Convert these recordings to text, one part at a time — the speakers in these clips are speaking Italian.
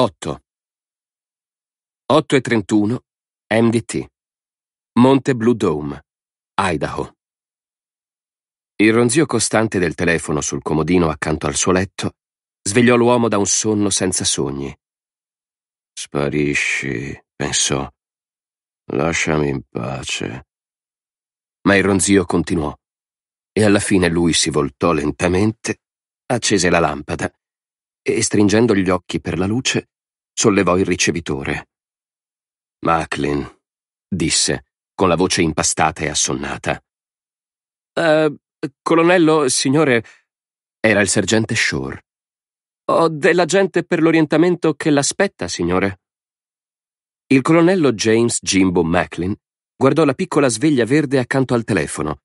8. 8 e 31 MDT Monte Blue Dome, Idaho. Il ronzio costante del telefono sul comodino accanto al suo letto svegliò l'uomo da un sonno senza sogni. Sparisci, pensò. Lasciami in pace. Ma il ronzio continuò e alla fine lui si voltò lentamente, accese la lampada e, stringendo gli occhi per la luce, sollevò il ricevitore. Macklin, disse, con la voce impastata e assonnata. Eh, colonnello, signore, era il sergente Shore. Ho della gente per l'orientamento che l'aspetta, signore. Il colonnello James Jimbo Macklin guardò la piccola sveglia verde accanto al telefono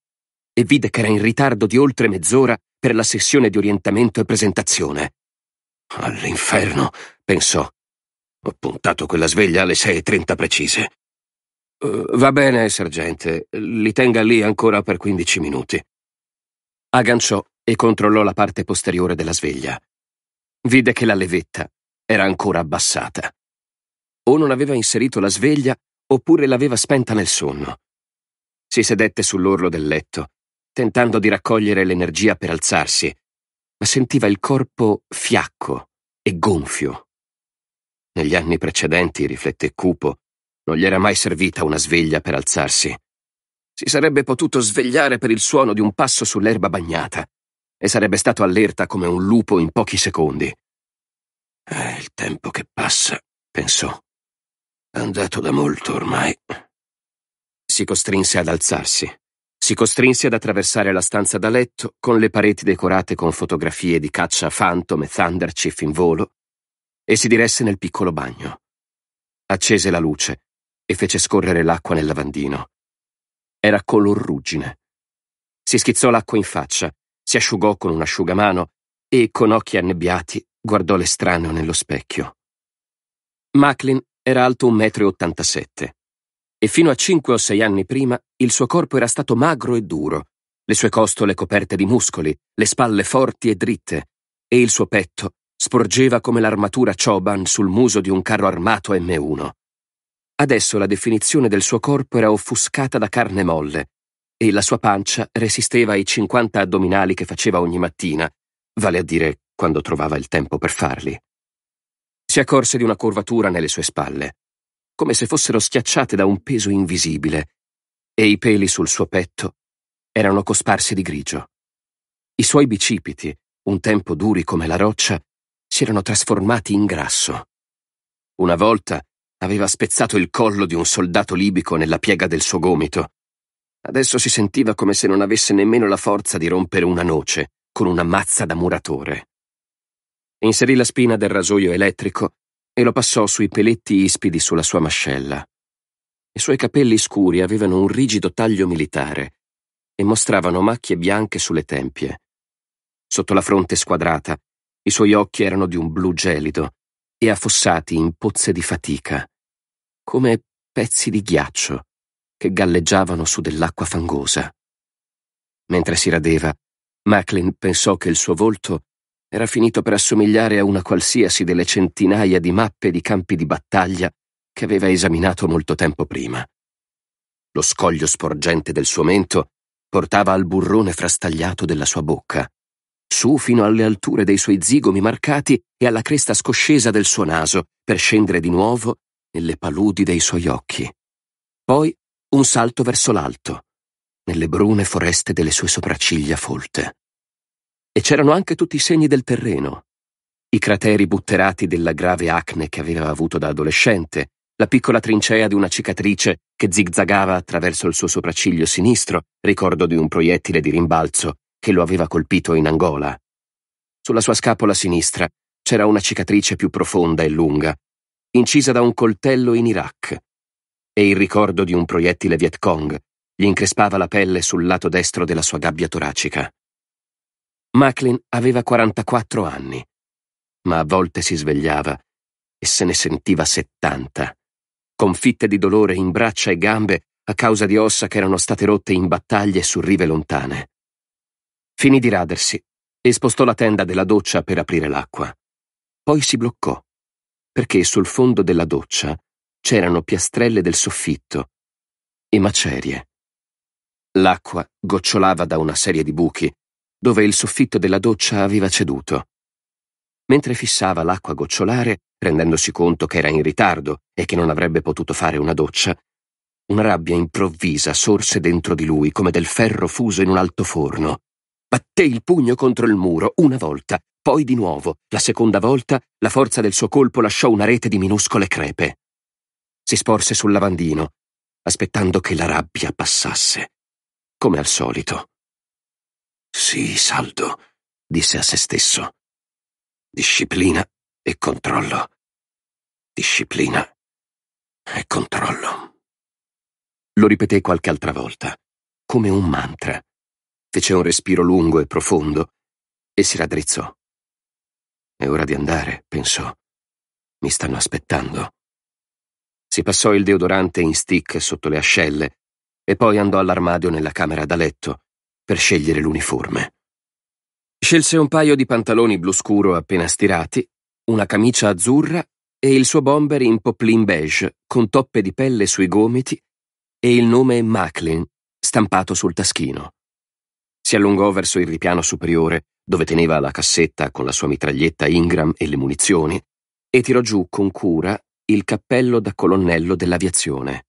e vide che era in ritardo di oltre mezz'ora per la sessione di orientamento e presentazione. All'inferno, pensò. Ho puntato quella sveglia alle 6.30 precise. Eh, va bene, sergente, li tenga lì ancora per 15 minuti. Agganciò e controllò la parte posteriore della sveglia. Vide che la levetta era ancora abbassata. O non aveva inserito la sveglia oppure l'aveva spenta nel sonno. Si sedette sull'orlo del letto, tentando di raccogliere l'energia per alzarsi, ma sentiva il corpo fiacco e gonfio. Negli anni precedenti, riflette Cupo, non gli era mai servita una sveglia per alzarsi. Si sarebbe potuto svegliare per il suono di un passo sull'erba bagnata e sarebbe stato allerta come un lupo in pochi secondi. È il tempo che passa, pensò. È andato da molto ormai. Si costrinse ad alzarsi. Si costrinse ad attraversare la stanza da letto, con le pareti decorate con fotografie di caccia Phantom e Thunderchief in volo, e si diresse nel piccolo bagno. Accese la luce e fece scorrere l'acqua nel lavandino. Era color ruggine. Si schizzò l'acqua in faccia, si asciugò con un asciugamano e, con occhi annebbiati, guardò l'estraneo nello specchio. Macklin era alto 1,87 m e fino a cinque o sei anni prima il suo corpo era stato magro e duro, le sue costole coperte di muscoli, le spalle forti e dritte, e il suo petto sporgeva come l'armatura Choban sul muso di un carro armato M1. Adesso la definizione del suo corpo era offuscata da carne molle e la sua pancia resisteva ai 50 addominali che faceva ogni mattina, vale a dire quando trovava il tempo per farli. Si accorse di una curvatura nelle sue spalle come se fossero schiacciate da un peso invisibile, e i peli sul suo petto erano cosparsi di grigio. I suoi bicipiti, un tempo duri come la roccia, si erano trasformati in grasso. Una volta aveva spezzato il collo di un soldato libico nella piega del suo gomito. Adesso si sentiva come se non avesse nemmeno la forza di rompere una noce con una mazza da muratore. Inserì la spina del rasoio elettrico e lo passò sui peletti ispidi sulla sua mascella. I suoi capelli scuri avevano un rigido taglio militare e mostravano macchie bianche sulle tempie. Sotto la fronte squadrata, i suoi occhi erano di un blu gelido e affossati in pozze di fatica, come pezzi di ghiaccio che galleggiavano su dell'acqua fangosa. Mentre si radeva, Macklin pensò che il suo volto era finito per assomigliare a una qualsiasi delle centinaia di mappe di campi di battaglia che aveva esaminato molto tempo prima. Lo scoglio sporgente del suo mento portava al burrone frastagliato della sua bocca, su fino alle alture dei suoi zigomi marcati e alla cresta scoscesa del suo naso, per scendere di nuovo nelle paludi dei suoi occhi. Poi un salto verso l'alto, nelle brune foreste delle sue sopracciglia folte e c'erano anche tutti i segni del terreno. I crateri butterati della grave acne che aveva avuto da adolescente, la piccola trincea di una cicatrice che zigzagava attraverso il suo sopracciglio sinistro, ricordo di un proiettile di rimbalzo che lo aveva colpito in Angola. Sulla sua scapola sinistra c'era una cicatrice più profonda e lunga, incisa da un coltello in Iraq. E il ricordo di un proiettile Viet Cong gli increspava la pelle sul lato destro della sua gabbia toracica. Macklin aveva 44 anni, ma a volte si svegliava e se ne sentiva 70, confitte di dolore in braccia e gambe a causa di ossa che erano state rotte in battaglie su rive lontane. Finì di radersi e spostò la tenda della doccia per aprire l'acqua. Poi si bloccò, perché sul fondo della doccia c'erano piastrelle del soffitto e macerie. L'acqua gocciolava da una serie di buchi dove il soffitto della doccia aveva ceduto. Mentre fissava l'acqua gocciolare, rendendosi conto che era in ritardo e che non avrebbe potuto fare una doccia, una rabbia improvvisa sorse dentro di lui come del ferro fuso in un alto forno. Batté il pugno contro il muro una volta, poi di nuovo, la seconda volta, la forza del suo colpo lasciò una rete di minuscole crepe. Si sporse sul lavandino, aspettando che la rabbia passasse, come al solito. Sì, saldo, disse a se stesso. Disciplina e controllo. Disciplina e controllo. Lo ripeté qualche altra volta, come un mantra. Fece un respiro lungo e profondo e si raddrizzò. È ora di andare, pensò. Mi stanno aspettando. Si passò il deodorante in stick sotto le ascelle e poi andò all'armadio nella camera da letto per scegliere l'uniforme. Scelse un paio di pantaloni blu scuro appena stirati, una camicia azzurra e il suo bomber in poplin beige con toppe di pelle sui gomiti e il nome Macklin stampato sul taschino. Si allungò verso il ripiano superiore, dove teneva la cassetta con la sua mitraglietta Ingram e le munizioni, e tirò giù con cura il cappello da colonnello dell'aviazione.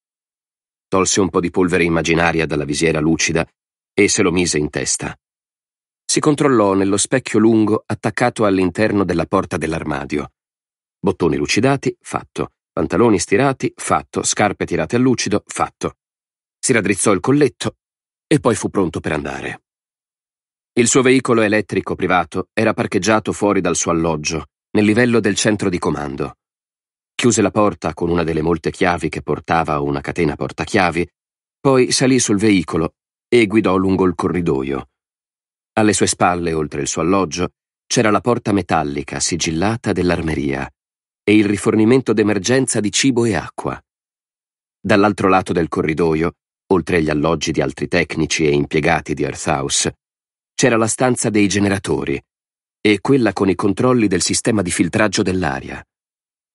Tolse un po' di polvere immaginaria dalla visiera lucida e se lo mise in testa. Si controllò nello specchio lungo attaccato all'interno della porta dell'armadio. Bottoni lucidati, fatto. Pantaloni stirati, fatto. Scarpe tirate a lucido, fatto. Si raddrizzò il colletto e poi fu pronto per andare. Il suo veicolo elettrico privato era parcheggiato fuori dal suo alloggio, nel livello del centro di comando. Chiuse la porta con una delle molte chiavi che portava una catena portachiavi, poi salì sul veicolo e guidò lungo il corridoio. Alle sue spalle, oltre il suo alloggio, c'era la porta metallica sigillata dell'armeria e il rifornimento d'emergenza di cibo e acqua. Dall'altro lato del corridoio, oltre agli alloggi di altri tecnici e impiegati di Earth House, c'era la stanza dei generatori e quella con i controlli del sistema di filtraggio dell'aria.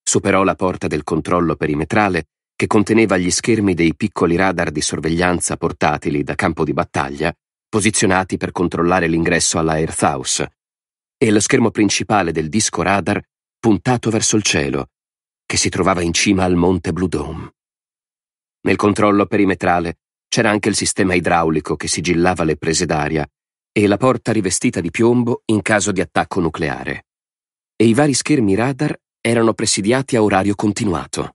Superò la porta del controllo perimetrale che conteneva gli schermi dei piccoli radar di sorveglianza portatili da campo di battaglia, posizionati per controllare l'ingresso alla Earth House, e lo schermo principale del disco radar puntato verso il cielo, che si trovava in cima al monte Blue Dome. Nel controllo perimetrale c'era anche il sistema idraulico che sigillava le prese d'aria e la porta rivestita di piombo in caso di attacco nucleare. E i vari schermi radar erano presidiati a orario continuato.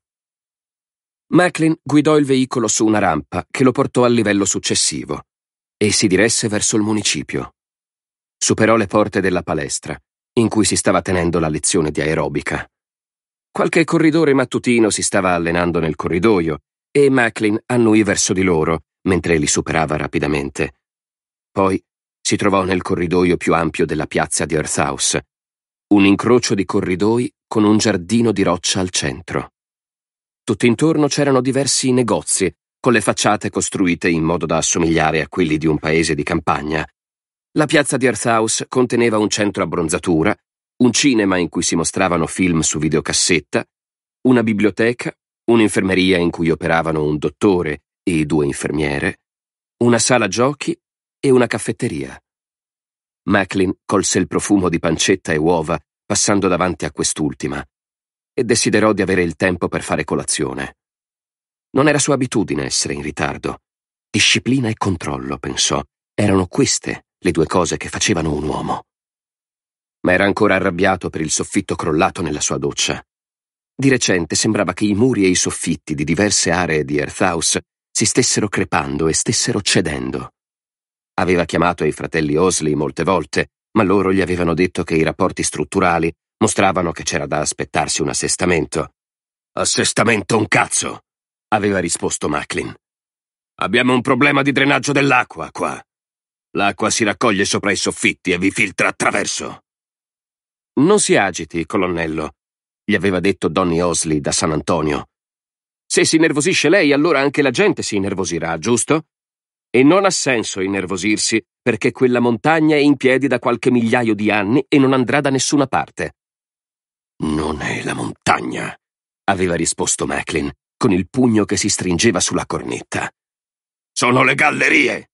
Macklin guidò il veicolo su una rampa che lo portò al livello successivo e si diresse verso il municipio. Superò le porte della palestra, in cui si stava tenendo la lezione di aerobica. Qualche corridore mattutino si stava allenando nel corridoio e Macklin annui verso di loro mentre li superava rapidamente. Poi si trovò nel corridoio più ampio della piazza di Earth House, un incrocio di corridoi con un giardino di roccia al centro. Tutt'intorno c'erano diversi negozi, con le facciate costruite in modo da assomigliare a quelli di un paese di campagna. La piazza di Earthhouse conteneva un centro abbronzatura, un cinema in cui si mostravano film su videocassetta, una biblioteca, un'infermeria in cui operavano un dottore e due infermiere, una sala giochi e una caffetteria. Macklin colse il profumo di pancetta e uova passando davanti a quest'ultima e desiderò di avere il tempo per fare colazione. Non era sua abitudine essere in ritardo. Disciplina e controllo, pensò, erano queste le due cose che facevano un uomo. Ma era ancora arrabbiato per il soffitto crollato nella sua doccia. Di recente sembrava che i muri e i soffitti di diverse aree di Earth House si stessero crepando e stessero cedendo. Aveva chiamato i fratelli Osley molte volte, ma loro gli avevano detto che i rapporti strutturali mostravano che c'era da aspettarsi un assestamento. Assestamento un cazzo! aveva risposto Macklin. Abbiamo un problema di drenaggio dell'acqua qua. L'acqua si raccoglie sopra i soffitti e vi filtra attraverso. Non si agiti, colonnello, gli aveva detto Donny Osley da San Antonio. Se si nervosisce lei, allora anche la gente si innervosirà, giusto? E non ha senso innervosirsi, perché quella montagna è in piedi da qualche migliaio di anni e non andrà da nessuna parte. Non è la montagna, aveva risposto Macklin, con il pugno che si stringeva sulla cornetta. Sono le gallerie!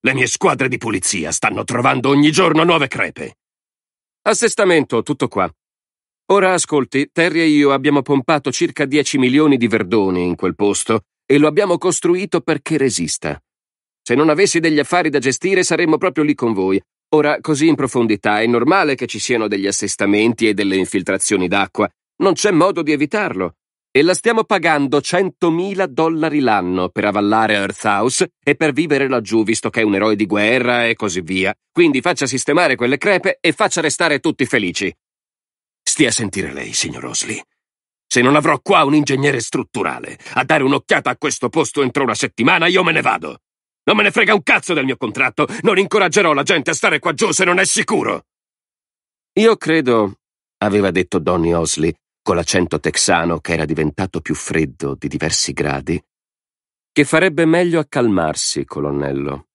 Le mie squadre di pulizia stanno trovando ogni giorno nuove crepe. Assestamento, tutto qua. Ora ascolti, Terry e io abbiamo pompato circa 10 milioni di verdoni in quel posto e lo abbiamo costruito perché resista. Se non avessi degli affari da gestire saremmo proprio lì con voi, Ora, così in profondità è normale che ci siano degli assestamenti e delle infiltrazioni d'acqua. Non c'è modo di evitarlo. E la stiamo pagando 100.000 dollari l'anno per avallare Earth House e per vivere laggiù, visto che è un eroe di guerra e così via. Quindi faccia sistemare quelle crepe e faccia restare tutti felici. Stia a sentire lei, signor Osley. Se non avrò qua un ingegnere strutturale a dare un'occhiata a questo posto entro una settimana, io me ne vado. Non me ne frega un cazzo del mio contratto! Non incoraggerò la gente a stare qua giù se non è sicuro! Io credo, aveva detto Donny Osley, con l'accento texano che era diventato più freddo di diversi gradi, che farebbe meglio a calmarsi, colonnello.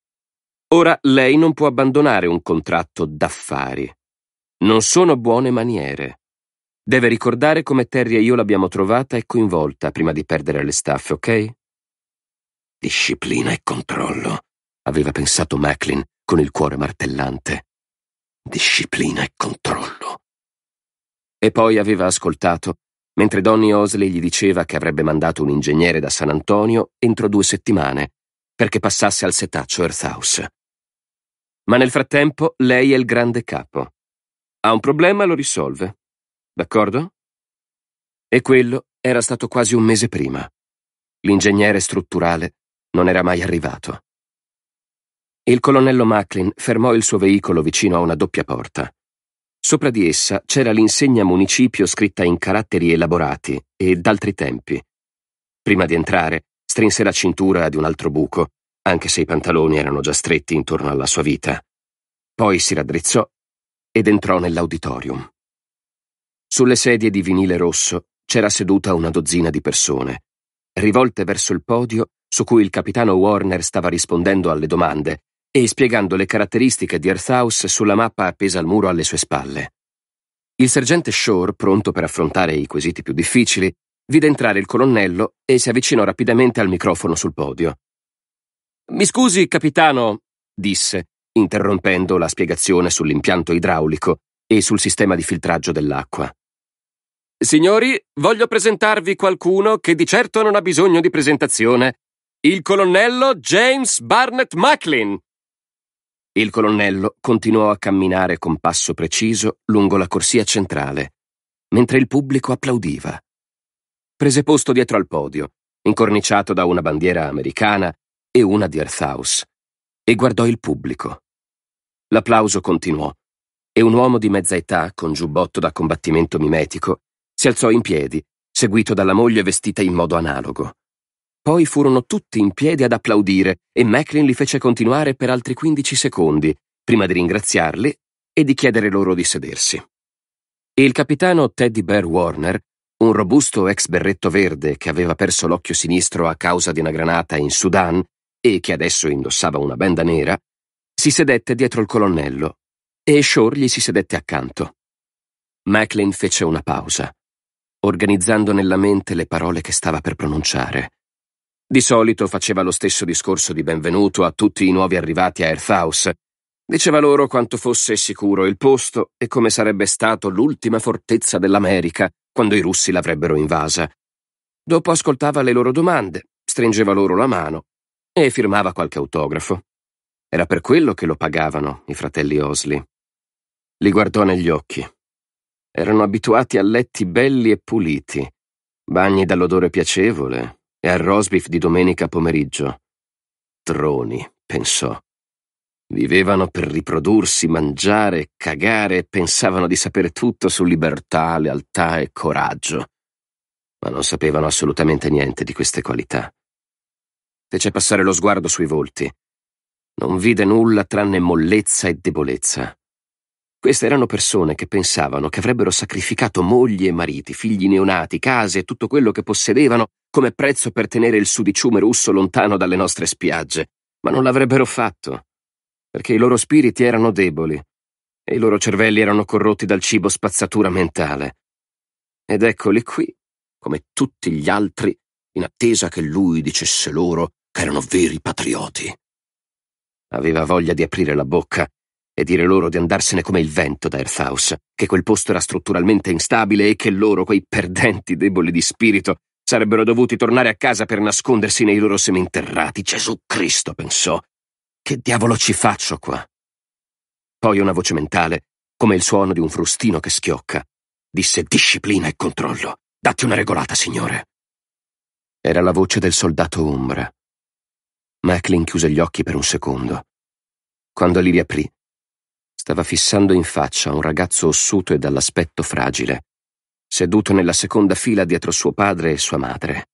Ora lei non può abbandonare un contratto d'affari. Non sono buone maniere. Deve ricordare come Terry e io l'abbiamo trovata e coinvolta prima di perdere le staffe, ok? Disciplina e controllo, aveva pensato Macklin con il cuore martellante. Disciplina e controllo. E poi aveva ascoltato, mentre Donny Osley gli diceva che avrebbe mandato un ingegnere da San Antonio entro due settimane, perché passasse al setaccio Earth House. Ma nel frattempo lei è il grande capo. Ha un problema, lo risolve. D'accordo? E quello era stato quasi un mese prima. L'ingegnere strutturale non era mai arrivato. Il colonnello Macklin fermò il suo veicolo vicino a una doppia porta. Sopra di essa c'era l'insegna municipio scritta in caratteri elaborati e d'altri tempi. Prima di entrare, strinse la cintura di un altro buco, anche se i pantaloni erano già stretti intorno alla sua vita. Poi si raddrizzò ed entrò nell'auditorium. Sulle sedie di vinile rosso c'era seduta una dozzina di persone, rivolte verso il podio su cui il capitano Warner stava rispondendo alle domande e spiegando le caratteristiche di Earth House sulla mappa appesa al muro alle sue spalle. Il sergente Shore, pronto per affrontare i quesiti più difficili, vide entrare il colonnello e si avvicinò rapidamente al microfono sul podio. Mi scusi, capitano, disse, interrompendo la spiegazione sull'impianto idraulico e sul sistema di filtraggio dell'acqua. Signori, voglio presentarvi qualcuno che di certo non ha bisogno di presentazione. Il colonnello James Barnett Macklin. Il colonnello continuò a camminare con passo preciso lungo la corsia centrale, mentre il pubblico applaudiva. Prese posto dietro al podio, incorniciato da una bandiera americana e una di Earth House, e guardò il pubblico. L'applauso continuò, e un uomo di mezza età, con giubbotto da combattimento mimetico, si alzò in piedi, seguito dalla moglie vestita in modo analogo. Poi furono tutti in piedi ad applaudire e Macklin li fece continuare per altri 15 secondi, prima di ringraziarli e di chiedere loro di sedersi. Il capitano Teddy Bear Warner, un robusto ex berretto verde che aveva perso l'occhio sinistro a causa di una granata in Sudan e che adesso indossava una benda nera, si sedette dietro il colonnello e Shore gli si sedette accanto. Macklin fece una pausa, organizzando nella mente le parole che stava per pronunciare. Di solito faceva lo stesso discorso di benvenuto a tutti i nuovi arrivati a Earth House. Diceva loro quanto fosse sicuro il posto e come sarebbe stato l'ultima fortezza dell'America quando i russi l'avrebbero invasa. Dopo ascoltava le loro domande, stringeva loro la mano e firmava qualche autografo. Era per quello che lo pagavano i fratelli Osley. Li guardò negli occhi. Erano abituati a letti belli e puliti, bagni dall'odore piacevole, e al rosbif di domenica pomeriggio. Troni, pensò. Vivevano per riprodursi, mangiare, cagare e pensavano di sapere tutto su libertà, lealtà e coraggio. Ma non sapevano assolutamente niente di queste qualità. Fece passare lo sguardo sui volti. Non vide nulla tranne mollezza e debolezza. Queste erano persone che pensavano che avrebbero sacrificato mogli e mariti, figli neonati, case e tutto quello che possedevano come prezzo per tenere il sudiciume russo lontano dalle nostre spiagge, ma non l'avrebbero fatto, perché i loro spiriti erano deboli e i loro cervelli erano corrotti dal cibo spazzatura mentale. Ed eccoli qui, come tutti gli altri, in attesa che lui dicesse loro che erano veri patrioti. Aveva voglia di aprire la bocca e dire loro di andarsene come il vento da Earth House, che quel posto era strutturalmente instabile e che loro, quei perdenti deboli di spirito, sarebbero dovuti tornare a casa per nascondersi nei loro seminterrati. Gesù Cristo, pensò. Che diavolo ci faccio qua? Poi una voce mentale, come il suono di un frustino che schiocca, disse disciplina e controllo. Datti una regolata, signore. Era la voce del soldato Umbra. Macklin chiuse gli occhi per un secondo. Quando li riaprì, stava fissando in faccia un ragazzo ossuto e dall'aspetto fragile, seduto nella seconda fila dietro suo padre e sua madre.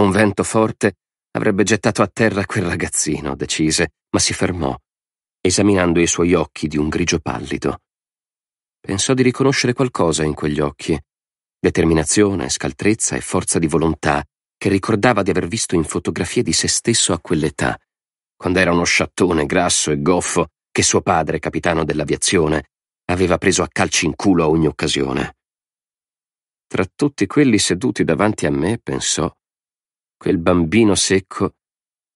Un vento forte avrebbe gettato a terra quel ragazzino, decise, ma si fermò, esaminando i suoi occhi di un grigio pallido. Pensò di riconoscere qualcosa in quegli occhi, determinazione, scaltrezza e forza di volontà che ricordava di aver visto in fotografie di se stesso a quell'età, quando era uno sciattone grasso e goffo che suo padre, capitano dell'aviazione, aveva preso a calci in culo a ogni occasione. Tra tutti quelli seduti davanti a me, pensò, quel bambino secco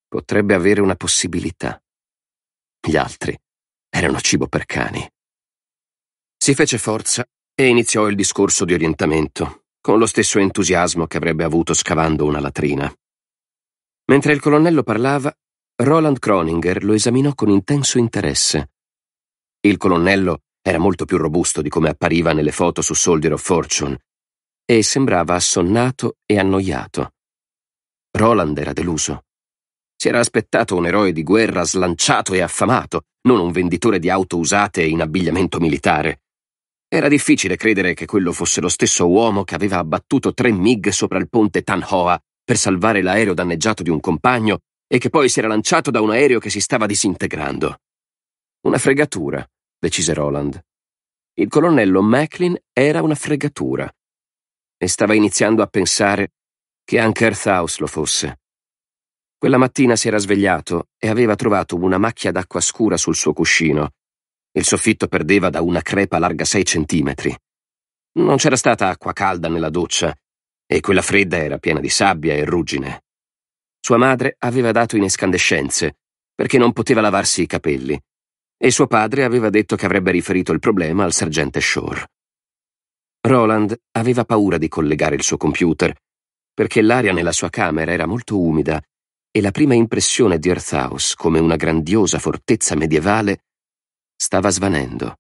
potrebbe avere una possibilità. Gli altri erano cibo per cani. Si fece forza e iniziò il discorso di orientamento, con lo stesso entusiasmo che avrebbe avuto scavando una latrina. Mentre il colonnello parlava, Roland Kroninger lo esaminò con intenso interesse. Il colonnello era molto più robusto di come appariva nelle foto su Soldier of Fortune e sembrava assonnato e annoiato. Roland era deluso. Si era aspettato un eroe di guerra slanciato e affamato, non un venditore di auto usate in abbigliamento militare. Era difficile credere che quello fosse lo stesso uomo che aveva abbattuto tre MiG sopra il ponte Tanhoa per salvare l'aereo danneggiato di un compagno e che poi si era lanciato da un aereo che si stava disintegrando. Una fregatura, decise Roland. Il colonnello Macklin era una fregatura e stava iniziando a pensare che anche Earth House lo fosse. Quella mattina si era svegliato e aveva trovato una macchia d'acqua scura sul suo cuscino. Il soffitto perdeva da una crepa larga 6 centimetri. Non c'era stata acqua calda nella doccia e quella fredda era piena di sabbia e ruggine. Sua madre aveva dato in escandescenze, perché non poteva lavarsi i capelli, e suo padre aveva detto che avrebbe riferito il problema al sergente Shore. Roland aveva paura di collegare il suo computer, perché l'aria nella sua camera era molto umida e la prima impressione di Earth House come una grandiosa fortezza medievale stava svanendo.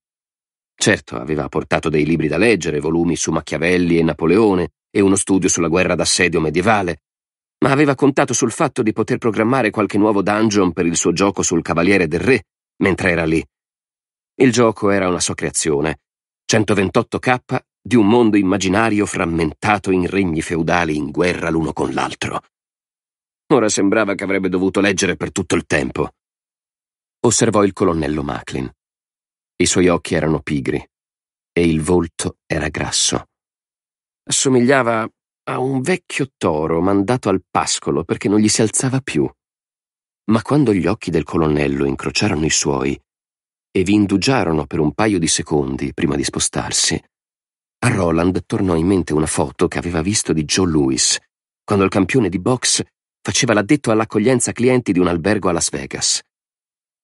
Certo, aveva portato dei libri da leggere, volumi su Machiavelli e Napoleone e uno studio sulla guerra d'assedio medievale, ma aveva contato sul fatto di poter programmare qualche nuovo dungeon per il suo gioco sul Cavaliere del Re, mentre era lì. Il gioco era una sua creazione, 128k di un mondo immaginario frammentato in regni feudali in guerra l'uno con l'altro. Ora sembrava che avrebbe dovuto leggere per tutto il tempo. Osservò il colonnello Macklin. I suoi occhi erano pigri e il volto era grasso. Assomigliava a un vecchio toro mandato al pascolo perché non gli si alzava più. Ma quando gli occhi del colonnello incrociarono i suoi e vi indugiarono per un paio di secondi prima di spostarsi, a Roland tornò in mente una foto che aveva visto di Joe Lewis, quando il campione di box faceva l'addetto all'accoglienza clienti di un albergo a Las Vegas.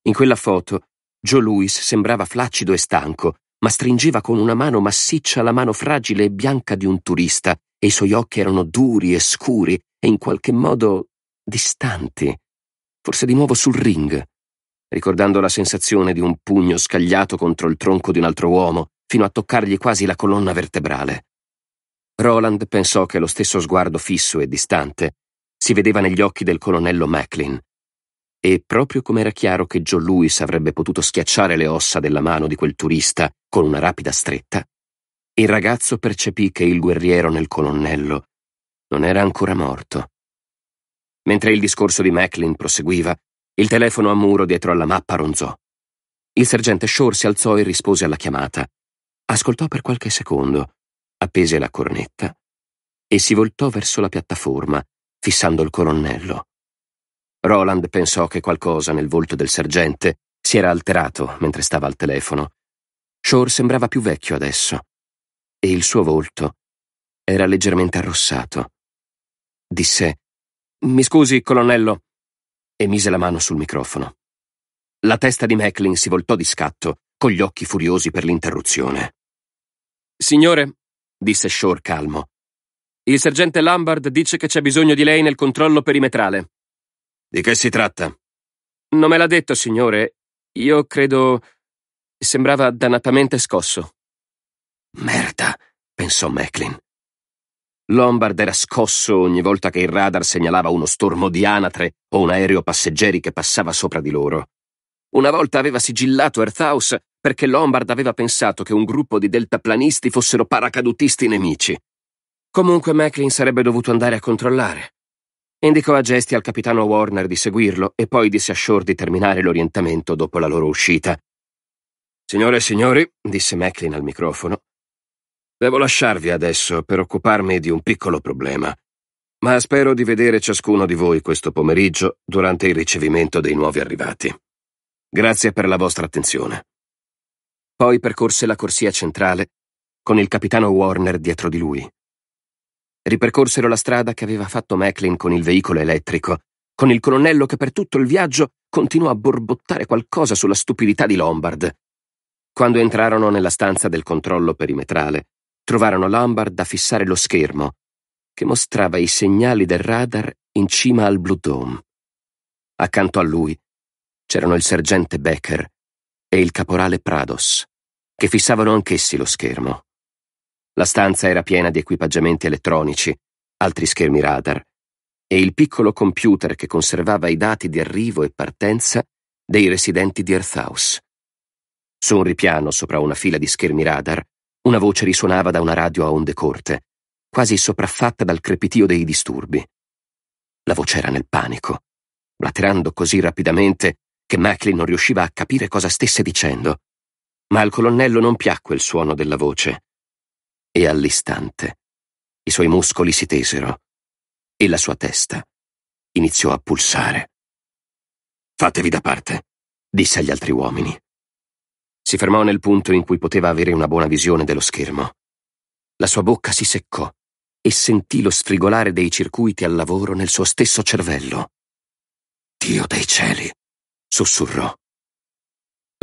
In quella foto, Joe Lewis sembrava flaccido e stanco, ma stringeva con una mano massiccia la mano fragile e bianca di un turista e i suoi occhi erano duri e scuri e in qualche modo distanti, forse di nuovo sul ring, ricordando la sensazione di un pugno scagliato contro il tronco di un altro uomo, fino a toccargli quasi la colonna vertebrale. Roland pensò che lo stesso sguardo fisso e distante si vedeva negli occhi del colonnello Macklin. E proprio come era chiaro che John Louis avrebbe potuto schiacciare le ossa della mano di quel turista con una rapida stretta, il ragazzo percepì che il guerriero nel colonnello non era ancora morto. Mentre il discorso di Macklin proseguiva, il telefono a muro dietro alla mappa ronzò. Il sergente Shore si alzò e rispose alla chiamata. Ascoltò per qualche secondo, appese la cornetta e si voltò verso la piattaforma, fissando il colonnello. Roland pensò che qualcosa nel volto del sergente si era alterato mentre stava al telefono. Shore sembrava più vecchio adesso e il suo volto era leggermente arrossato. Disse Mi scusi, colonnello, e mise la mano sul microfono. La testa di Macklin si voltò di scatto, con gli occhi furiosi per l'interruzione. Signore, disse Shore calmo, il sergente Lambard dice che c'è bisogno di lei nel controllo perimetrale. Di che si tratta? Non me l'ha detto, signore. Io credo. sembrava dannatamente scosso. Merda, pensò Macklin. Lombard era scosso ogni volta che il radar segnalava uno stormo di anatre o un aereo passeggeri che passava sopra di loro. Una volta aveva sigillato Earthhouse perché Lombard aveva pensato che un gruppo di deltaplanisti fossero paracadutisti nemici. Comunque Macklin sarebbe dovuto andare a controllare. Indicò a gesti al capitano Warner di seguirlo e poi disse a Shore di terminare l'orientamento dopo la loro uscita. Signore e signori, disse Macklin al microfono, Devo lasciarvi adesso per occuparmi di un piccolo problema, ma spero di vedere ciascuno di voi questo pomeriggio durante il ricevimento dei nuovi arrivati. Grazie per la vostra attenzione. Poi percorse la corsia centrale con il capitano Warner dietro di lui. Ripercorsero la strada che aveva fatto Macklin con il veicolo elettrico, con il colonnello che per tutto il viaggio continuò a borbottare qualcosa sulla stupidità di Lombard. Quando entrarono nella stanza del controllo perimetrale, trovarono Lombard a fissare lo schermo, che mostrava i segnali del radar in cima al Blue Dome. Accanto a lui c'erano il sergente Becker e il caporale Prados, che fissavano anch'essi lo schermo. La stanza era piena di equipaggiamenti elettronici, altri schermi radar e il piccolo computer che conservava i dati di arrivo e partenza dei residenti di Earth House. Su un ripiano sopra una fila di schermi radar una voce risuonava da una radio a onde corte, quasi sopraffatta dal crepitio dei disturbi. La voce era nel panico, blaterando così rapidamente che Macklin non riusciva a capire cosa stesse dicendo. Ma al colonnello non piacque il suono della voce. E all'istante i suoi muscoli si tesero e la sua testa iniziò a pulsare. Fatevi da parte, disse agli altri uomini. Si fermò nel punto in cui poteva avere una buona visione dello schermo. La sua bocca si seccò e sentì lo sfrigolare dei circuiti al lavoro nel suo stesso cervello. Dio dei cieli! sussurrò.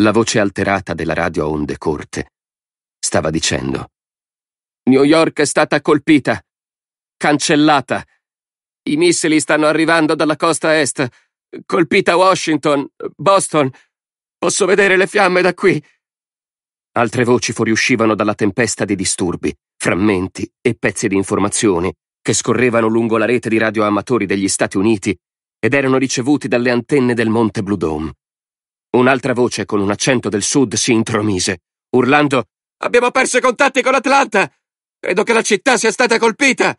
La voce alterata della radio a onde corte stava dicendo New York è stata colpita, cancellata. I missili stanno arrivando dalla costa est. Colpita Washington, Boston. Posso vedere le fiamme da qui. Altre voci fuoriuscivano dalla tempesta di disturbi, frammenti e pezzi di informazioni che scorrevano lungo la rete di radioamatori degli Stati Uniti ed erano ricevuti dalle antenne del Monte Blue Dome. Un'altra voce con un accento del sud si intromise, urlando Abbiamo perso i contatti con Atlanta! Credo che la città sia stata colpita!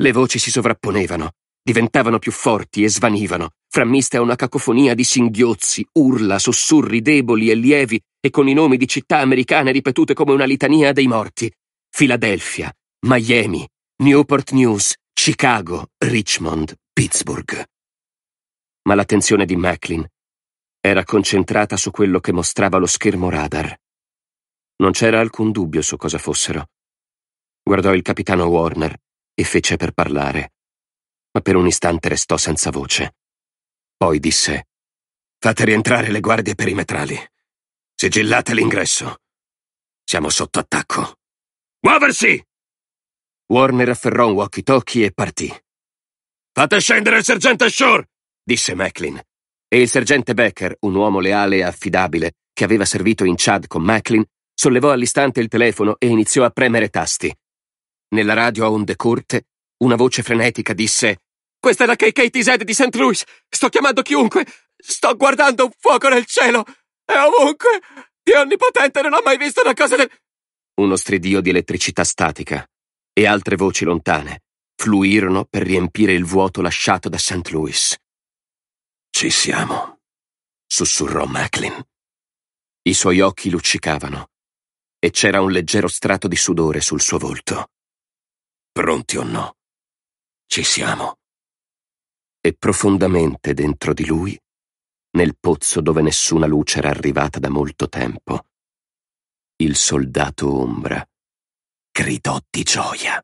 Le voci si sovrapponevano, diventavano più forti e svanivano, frammiste a una cacofonia di singhiozzi, urla, sussurri deboli e lievi e con i nomi di città americane ripetute come una litania dei morti. Filadelfia, Miami, Newport News, Chicago, Richmond, Pittsburgh. Ma l'attenzione di Macklin era concentrata su quello che mostrava lo schermo radar. Non c'era alcun dubbio su cosa fossero. Guardò il capitano Warner e fece per parlare ma per un istante restò senza voce. Poi disse Fate rientrare le guardie perimetrali. Sigillate l'ingresso. Siamo sotto attacco. Muoversi! Warner afferrò un walkie-talkie e partì. Fate scendere il sergente Shore! disse Macklin. E il sergente Becker, un uomo leale e affidabile, che aveva servito in Chad con Macklin, sollevò all'istante il telefono e iniziò a premere tasti. Nella radio a onde corte una voce frenetica disse Questa è la KKTZ di St. Louis! Sto chiamando chiunque! Sto guardando un fuoco nel cielo! È ovunque! Dio onnipotente non ho mai visto una cosa del... Uno stridio di elettricità statica e altre voci lontane fluirono per riempire il vuoto lasciato da St. Louis. Ci siamo, sussurrò Macklin. I suoi occhi luccicavano e c'era un leggero strato di sudore sul suo volto. Pronti o no? Ci siamo. E profondamente dentro di lui, nel pozzo dove nessuna luce era arrivata da molto tempo, il soldato ombra gridò di gioia.